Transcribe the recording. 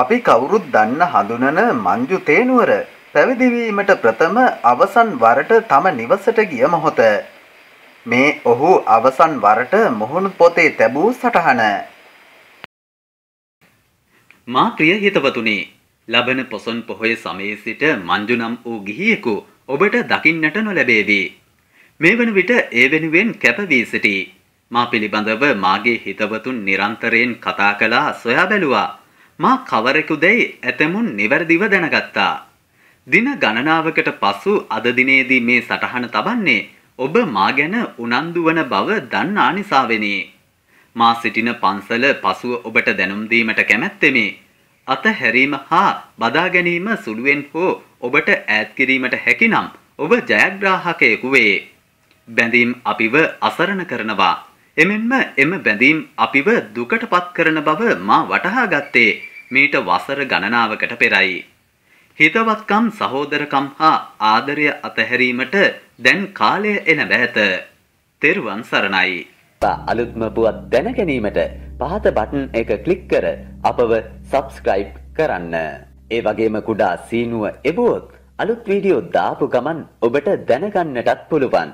අපි කවුරුත් දන්න හඳුනන මංජු තේනුවර පැවිදිවීමට ප්‍රථම අවසන් වරට තම නිවසට ගිය මොහොත. මේ ඔහු අවසන් වරට මුහුණු පොතේ තැබූ සටහන. මා ප්‍රිය හිතවතුනි, ලබන පොසොන් පොහොය සමයේ සිට මංජු නම් වූ ගිහියෙකු ඔබට දකින්නට නොලැබේවි. මේ වන විට ඒ වෙනුවෙන් කැප වී සිටි මා පිළිබඳව මාගේ හිතවතුන් නිරන්තරයෙන් කතා කළා සොයා බැලුවා. මා කවරෙකුදැයි ඇතමුන් නිවැරදිව දැනගත්තා. දින ගණනාවකට පසු අද දිනේදී මේ සටහන තබන්නේ ඔබ මා ගැන උනන්දු වන බව දන්නා නිසාවෙනි. මා සිටින පන්සල පසුව ඔබට දැනුම් දීමට කැමැත්තෙමි. අතහැරීම හා බදා ගැනීම සුළුවෙන් හෝ ඔබට ඈත් කිරීමට හැකිනම් ඔබ ජයග්‍රාහකයෙකු වේ. බැඳීම් අපිව අසරණ කරනවා. එමෙන්ම එම බැඳීම් අපිව දුකට පත් කරන බව මා වටහා ගත්තේ මීට වසර ගණනාවකට පෙරයි. හිතවත්කම් සහෝදරකම් හා ආදරය අතහැරීමට දැන් කාලය එන බෑත. තෙරුවන් සරණයි. අලුත්ම පුවත් දැනගැනීමට පහත බටන් එක කලික් කර අපව සබස්ක්‍රයිබ් කරන්න. ඒ වගේම කුඩා සීනුව එබුවොත් අලුත් වීඩියෝ දාපු ගමන් ඔබට දැනගන්නටත් පුළුවන්.